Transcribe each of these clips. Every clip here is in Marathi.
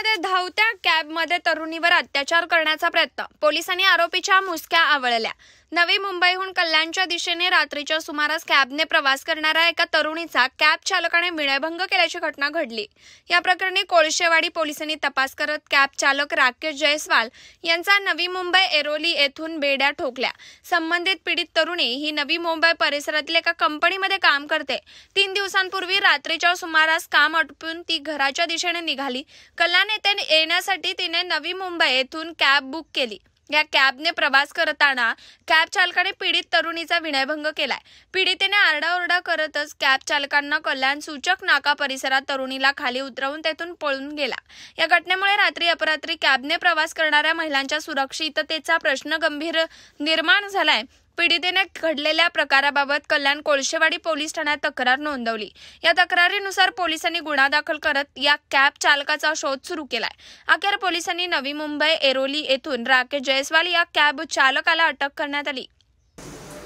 मध्ये धावत्या कॅबमध्ये तरुणीवर अत्याचार करण्याचा प्रयत्न पोलिसांनी आरोपीच्या मुसक्या आवळल्या नवी मुंबईहून कल्याणच्या दिशेने रात्रीच्या सुमारास कॅबने प्रवास करणाऱ्या एका तरुणीचा कॅब चालकाने विनयभंग केल्याची घटना घडली या प्रकरणी कोळशेवाडी पोलिसांनी तपास करत कॅब चालक राकेश जयस्वाल यांचा नवी मुंबई एरोली येथून बेड्या ठोकल्या संबंधित पीडित तरुणी ही नवी मुंबई परिसरातील एका कंपनीमध्ये काम करते तीन दिवसांपूर्वी रात्रीच्या सुमारास काम आटपून ती घराच्या दिशेने निघाली कल्याण येथे येण्यासाठी तिने नवी मुंबई येथून कॅब बुक केली या कॅबने प्रवास करताना कॅब चालकाने पीडित तरुणीचा विनयभंग केलाय पीडितेने आरडाओरडा करतच कॅब चालकांना कल्याण सूचक नाका परिसरात तरुणीला खाली उतरवून तेथून पळून गेला या घटनेमुळे रात्री अपरात्री कॅबने प्रवास करणाऱ्या महिलांच्या सुरक्षिततेचा प्रश्न गंभीर निर्माण झालाय पीडितेने घडलेल्या प्रकाराबाबत कल्याण कोळशेवाडी पोलीस ठाण्यात तक्रार नोंदवली या तक्रारीनुसार पोलिसांनी गुन्हा दाखल करत या कॅब चालकाचा शोध सुरू केलाय अखेर पोलिसांनी नवी मुंबई एरोली येथून राकेश जयस्वाल या कॅब चालकाला अटक करण्यात आली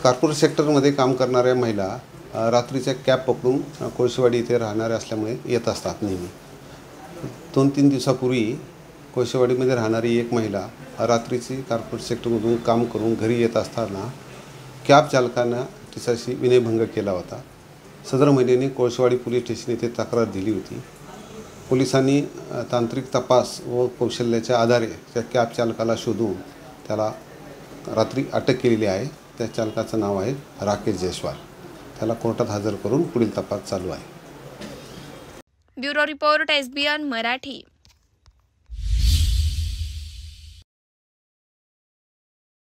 कार्पोरेट सेक्टरमध्ये काम करणाऱ्या महिला रात्रीच्या कॅब पकडून कोळशेवाडी इथे राहणाऱ्या असल्यामुळे येत असतात नेहमी दोन तीन दिवसापूर्वी कोळशेवाडीमध्ये राहणारी एक महिला रात्रीची कार्पोरेट सेक्टरमधून काम करून घरी येत असताना कॅब चालकानं तिच्याशी विनयभंग केला होता सदर महिलेने कोळसवाडी पोलीस स्टेशन येथे तक्रार दिली होती पोलिसांनी तांत्रिक तपास व कौशल्याच्या आधारे त्या कॅब चालकाला शोधून त्याला रात्री अटक केलेली आहे त्या चालकाचं नाव आहे राकेश जयस्वाल त्याला कोर्टात हजर करून पुढील तपास चालू आहे ब्युरो रिपोर्ट एसबीएन मराठी